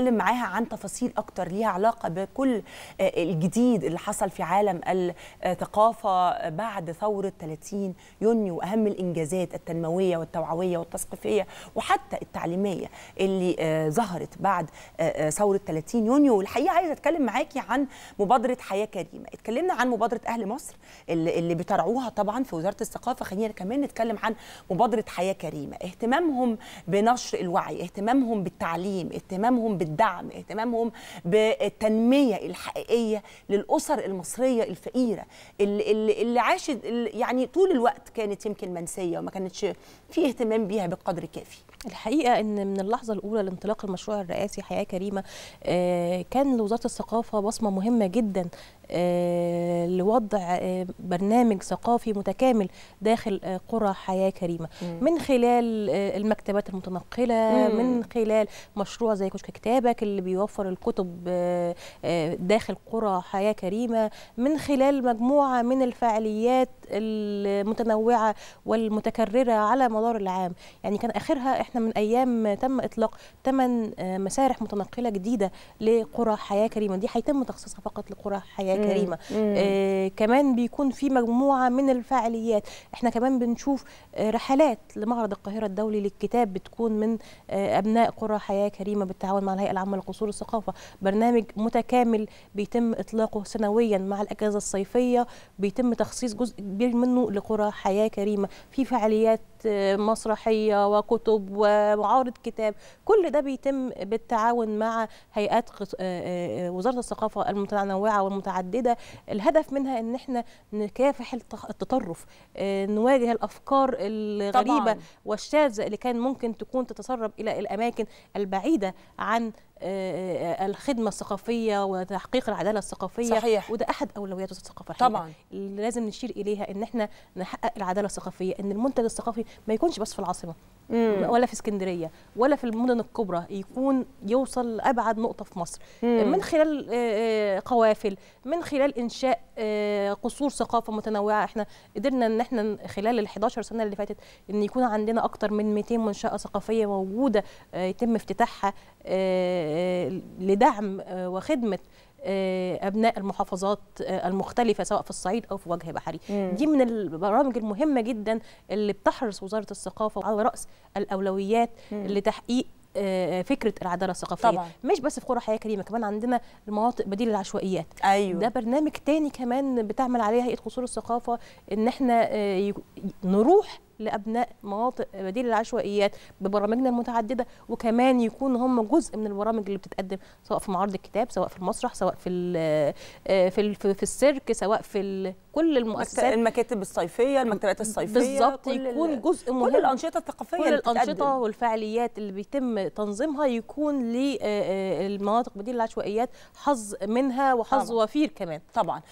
نتكلم معاها عن تفاصيل اكتر ليها علاقه بكل آه، الجديد اللي حصل في عالم الثقافه بعد ثوره 30 يونيو اهم الانجازات التنمويه والتوعويه والتثقيفيه وحتى التعليميه اللي آه، ظهرت بعد آه، ثوره 30 يونيو والحقيقه عايزه اتكلم معاكي عن مبادره حياه كريمه اتكلمنا عن مبادره اهل مصر اللي, اللي بترعوها طبعا في وزاره الثقافه خلينا كمان نتكلم عن مبادره حياه كريمه اهتمامهم بنشر الوعي اهتمامهم بالتعليم اهتمامهم بالدعم اهتمامهم بالتنميه الحقيقيه للاسر المصريه الفقيره اللي, اللي عاشت يعني طول الوقت كانت يمكن منسيه وما كانتش في اهتمام بيها بالقدر الكافي الحقيقه ان من اللحظه الاولى لانطلاق المشروع الرئاسي حياه كريمه آه، كان لوزاره الثقافه بصمه مهمه جدا آه، وضع آه، برنامج ثقافي متكامل داخل آه، قرى حياه كريمه مم. من خلال آه، المكتبات المتنقله مم. من خلال مشروع زي كشك كتابك اللي بيوفر الكتب داخل قرى حياه كريمه من خلال مجموعه من الفعاليات المتنوعه والمتكرره على مدار العام يعني كان اخرها احنا من ايام تم اطلاق ثمان مسارح متنقله جديده لقرى حياه كريمه دي هيتم تخصيصها فقط لقرى حياه مم. كريمه مم. كمان بيكون في مجموعه من الفعاليات احنا كمان بنشوف آه، رحلات لمعرض القاهره الدولي للكتاب بتكون من آه، ابناء قرى حياه كريمه بالتعاون مع الهيئه العامه لقصور الثقافه برنامج متكامل بيتم اطلاقه سنويا مع الاجازه الصيفيه بيتم تخصيص جزء كبير منه لقرى حياه كريمه في فعاليات مسرحيه وكتب ومعارض كتاب كل ده بيتم بالتعاون مع هيئات وزاره الثقافه المتنوعه والمتعدده الهدف منها ان احنا نكافح التطرف نواجه الافكار الغريبه طبعاً. والشاذه اللي كان ممكن تكون تتسرب الى الاماكن البعيده عن آه، آه، الخدمه الثقافيه وتحقيق العداله الثقافيه صحيح. وده احد اولويات وزاره الثقافه طبعا اللي لازم نشير اليها ان احنا نحقق العداله الثقافيه ان المنتج الثقافي ما يكونش بس في العاصمه مم. ولا في اسكندريه ولا في المدن الكبرى يكون يوصل لابعد نقطه في مصر مم. من خلال آه، قوافل من خلال انشاء قصور ثقافه متنوعه احنا قدرنا ان احنا خلال ال 11 سنه اللي فاتت ان يكون عندنا اكتر من 200 منشاه ثقافيه موجوده يتم افتتاحها لدعم آه، وخدمه آه، ابناء المحافظات آه، المختلفه سواء في الصعيد او في وجه بحري مم. دي من البرامج المهمه جدا اللي بتحرص وزاره الثقافه على راس الاولويات مم. لتحقيق فكره العداله الثقافيه طبعا. مش بس في قرى حياه كريمه كمان عندنا المناطق بديل العشوائيات أيوة. ده برنامج تاني كمان بتعمل عليه هيئه قصور الثقافه ان احنا نروح لابناء مناطق بديل العشوائيات ببرامجنا المتعدده وكمان يكون هم جزء من البرامج اللي بتتقدم سواء في معارض الكتاب سواء في المسرح سواء في الـ آه، في الـ في السيرك سواء في كل المؤسسات المكاتب الصيفيه المكتبات الصيفيه بالظبط يكون جزء مهم كل الانشطه الثقافيه كل الانشطه والفعاليات اللي بيتم تنظيمها يكون للمناطق آه، آه، بديل العشوائيات حظ منها وحظ وفير كمان طبعا